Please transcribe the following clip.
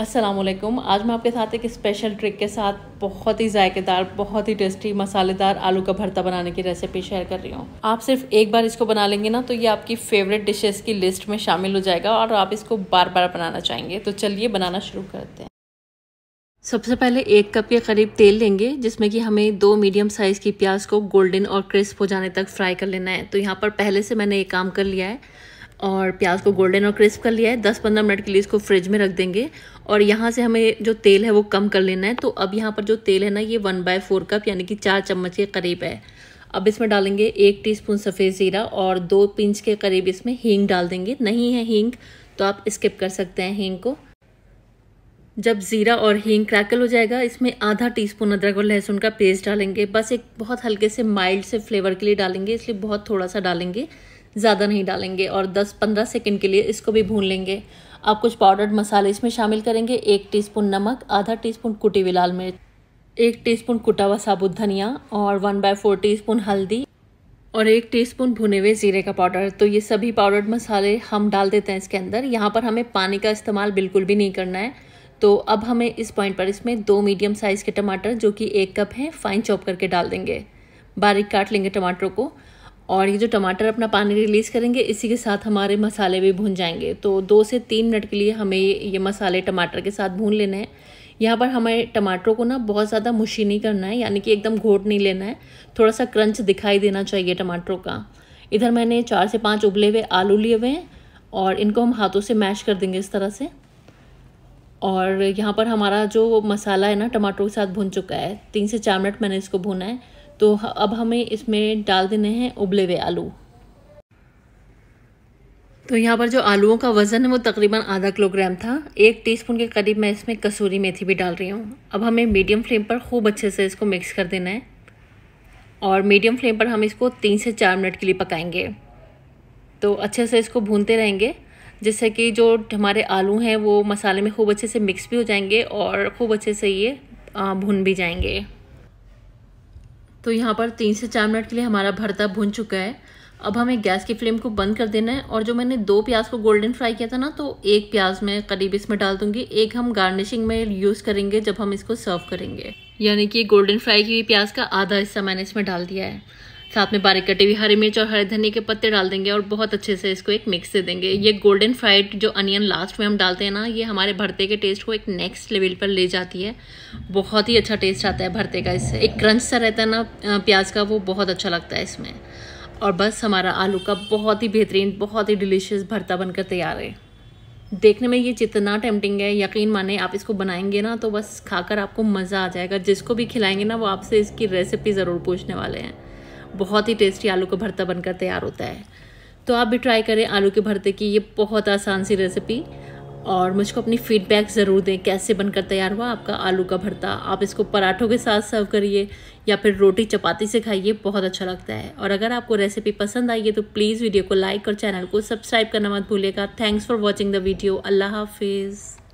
असलम आज मैं आपके साथ एक स्पेशल ट्रिक के साथ बहुत ही जायकेदार बहुत ही टेस्टी मसालेदार आलू का भरता बनाने की रेसिपी शेयर कर रही हूँ आप सिर्फ एक बार इसको बना लेंगे ना तो ये आपकी फेवरेट डिशेस की लिस्ट में शामिल हो जाएगा और आप इसको बार बार बनाना चाहेंगे तो चलिए बनाना शुरू करते हैं सबसे पहले एक कप के करीब तेल लेंगे जिसमें कि हमें दो मीडियम साइज़ की प्याज को गोल्डन और क्रिस्प हो जाने तक फ्राई कर लेना है तो यहाँ पर पहले से मैंने ये काम कर लिया है और प्याज को गोल्डन और क्रिस्प कर लिया है दस पंद्रह मिनट के लिए इसको फ्रिज में रख देंगे और यहाँ से हमें जो तेल है वो कम कर लेना है तो अब यहाँ पर जो तेल है ना ये वन बाय फोर कप यानी कि चार चम्मच के करीब है अब इसमें डालेंगे एक टीस्पून सफ़ेद ज़ीरा और दो पिंच के करीब इसमें हींग डाल देंगे नहीं है हींग तो आप स्किप कर सकते हैं हींग को जब ज़ीरा और हींग क्रैकल हो जाएगा इसमें आधा टीस्पून अदरक और लहसुन का पेस्ट डालेंगे बस एक बहुत हल्के से माइल्ड से फ्लेवर के लिए डालेंगे इसलिए बहुत थोड़ा सा डालेंगे ज़्यादा नहीं डालेंगे और 10-15 सेकंड के लिए इसको भी भून लेंगे आप कुछ पाउडर्ड मसाले इसमें शामिल करेंगे एक टीस्पून नमक आधा टीस्पून कुटी हुई लाल मिर्च एक टीस्पून कुटा हुआ साबुत धनिया और वन बाय फोर टी हल्दी और एक टीस्पून भुने हुए ज़ीरे का पाउडर तो ये सभी पाउडर्ड मसाले हम डाल देते हैं इसके अंदर यहाँ पर हमें पानी का इस्तेमाल बिल्कुल भी नहीं करना है तो अब हमें इस पॉइंट पर इसमें दो मीडियम साइज़ के टमाटर जो कि एक कप हैं फाइन चॉप करके डाल देंगे बारीक काट लेंगे टमाटरों को और ये जो टमाटर अपना पानी रिलीज़ करेंगे इसी के साथ हमारे मसाले भी भून जाएंगे तो दो से तीन मिनट के लिए हमें ये मसाले टमाटर के साथ भून लेने हैं यहाँ पर हमें टमाटरों को ना बहुत ज़्यादा मुशी नहीं करना है यानी कि एकदम घोट नहीं लेना है थोड़ा सा क्रंच दिखाई देना चाहिए टमाटरों का इधर मैंने चार से पाँच उबले हुए आलू लिए हुए हैं और इनको हम हाथों से मैश कर देंगे इस तरह से और यहाँ पर हमारा जो मसाला है ना टमाटरों के साथ भुन चुका है तीन से चार मिनट मैंने इसको भुना है तो अब हमें इसमें डाल देने हैं उबले हुए आलू तो यहाँ पर जो आलूओं का वज़न है वो तकरीबन आधा किलोग्राम था एक टीस्पून के करीब मैं इसमें कसूरी मेथी भी डाल रही हूँ अब हमें मीडियम फ्लेम पर खूब अच्छे से इसको मिक्स कर देना है और मीडियम फ्लेम पर हम इसको तीन से चार मिनट के लिए पकाएंगे तो अच्छे से इसको भूनते रहेंगे जिससे कि जो हमारे आलू हैं वो मसाले में खूब अच्छे से मिक्स भी हो जाएंगे और खूब अच्छे से ये भुन भी जाएंगे तो यहाँ पर तीन से चार मिनट के लिए हमारा भरता भुन चुका है अब हमें गैस की फ्लेम को बंद कर देना है और जो मैंने दो प्याज को गोल्डन फ्राई किया था ना तो एक प्याज मैं करीब इसमें डाल दूंगी एक हम गार्निशिंग में यूज़ करेंगे जब हम इसको सर्व करेंगे यानी कि गोल्डन फ्राई की हुई प्याज का आधा हिस्सा मैंने इसमें डाल दिया है साथ में बारीक कटी हुई हरी मिर्च और हरे धनिया के पत्ते डाल देंगे और बहुत अच्छे से इसको एक मिक्स दे देंगे ये गोल्डन फ्राइड जो अनियन लास्ट में हम डालते हैं ना ये हमारे भरते के टेस्ट को एक नेक्स्ट लेवल पर ले जाती है बहुत ही अच्छा टेस्ट आता है भरते का इससे एक क्रंच सा रहता है ना प्याज का वो बहुत अच्छा लगता है इसमें और बस हमारा आलू का बहुत ही बेहतरीन बहुत ही डिलीशियस भरता बनकर तैयार है देखने में ये जितना टेम्पटिंग है यकीन माने आप इसको बनाएंगे ना तो बस खाकर आपको मज़ा आ जाएगा जिसको भी खिलाएंगे ना वो आपसे इसकी रेसिपी ज़रूर पूछने वाले हैं बहुत ही टेस्टी आलू का भरता बनकर तैयार होता है तो आप भी ट्राई करें आलू के भरते की ये बहुत आसान सी रेसिपी और मुझको अपनी फीडबैक ज़रूर दें कैसे बनकर तैयार हुआ आपका आलू का भरता आप इसको पराठों के साथ सर्व करिए या फिर रोटी चपाती से खाइए बहुत अच्छा लगता है और अगर आपको रेसिपी पसंद आई है तो प्लीज़ वीडियो को लाइक और चैनल को सब्सक्राइब करना मत भूलिएगा thanks for watching the video अल्लाह हाफिज़